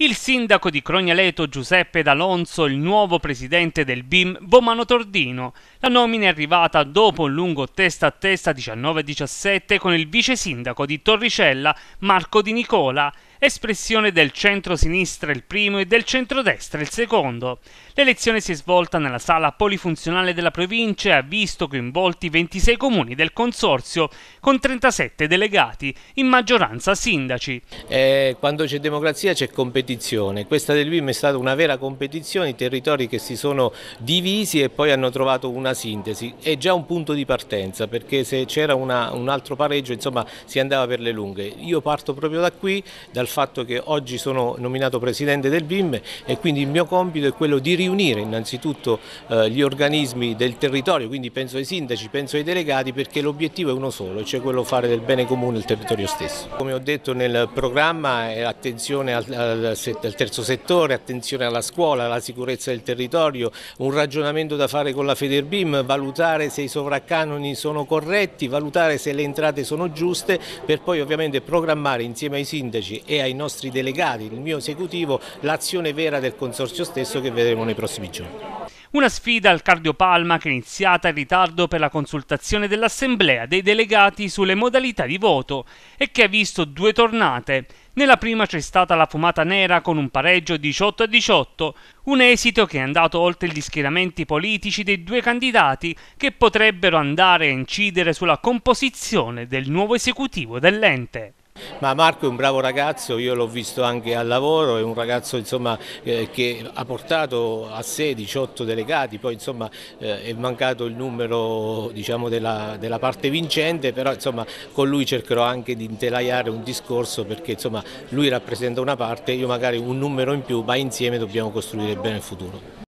Il sindaco di Crognaleto Giuseppe D'Alonso, il nuovo presidente del BIM, Bomano Tordino. La nomina è arrivata dopo un lungo testa a testa 19-17 con il vice sindaco di Torricella, Marco Di Nicola espressione del centro-sinistra il primo e del centro-destra il secondo. L'elezione si è svolta nella sala polifunzionale della provincia e ha visto coinvolti 26 comuni del consorzio, con 37 delegati, in maggioranza sindaci. Eh, quando c'è democrazia c'è competizione, questa del BIM è stata una vera competizione, i territori che si sono divisi e poi hanno trovato una sintesi, è già un punto di partenza perché se c'era un altro pareggio insomma si andava per le lunghe. Io parto proprio da qui, dal fatto che oggi sono nominato presidente del BIM e quindi il mio compito è quello di riunire innanzitutto eh, gli organismi del territorio, quindi penso ai sindaci, penso ai delegati perché l'obiettivo è uno solo, cioè quello fare del bene comune il territorio stesso. Come ho detto nel programma è attenzione al terzo settore, attenzione alla scuola, alla sicurezza del territorio, un ragionamento da fare con la Federbim, valutare se i sovraccanoni sono corretti, valutare se le entrate sono giuste per poi ovviamente programmare insieme ai sindaci e ai nostri delegati, il mio esecutivo, l'azione vera del Consorzio stesso che vedremo nei prossimi giorni. Una sfida al cardiopalma che è iniziata in ritardo per la consultazione dell'Assemblea dei delegati sulle modalità di voto e che ha visto due tornate. Nella prima c'è stata la fumata nera con un pareggio 18 a 18, un esito che è andato oltre gli schieramenti politici dei due candidati che potrebbero andare a incidere sulla composizione del nuovo esecutivo dell'ente ma Marco è un bravo ragazzo, io l'ho visto anche al lavoro, è un ragazzo insomma, eh, che ha portato a sé 18 delegati, poi insomma, eh, è mancato il numero diciamo, della, della, parte vincente, però insomma, con lui cercherò anche di intelaiare un discorso perché insomma, lui rappresenta una parte, io magari un numero in più, ma insieme dobbiamo costruire bene il futuro.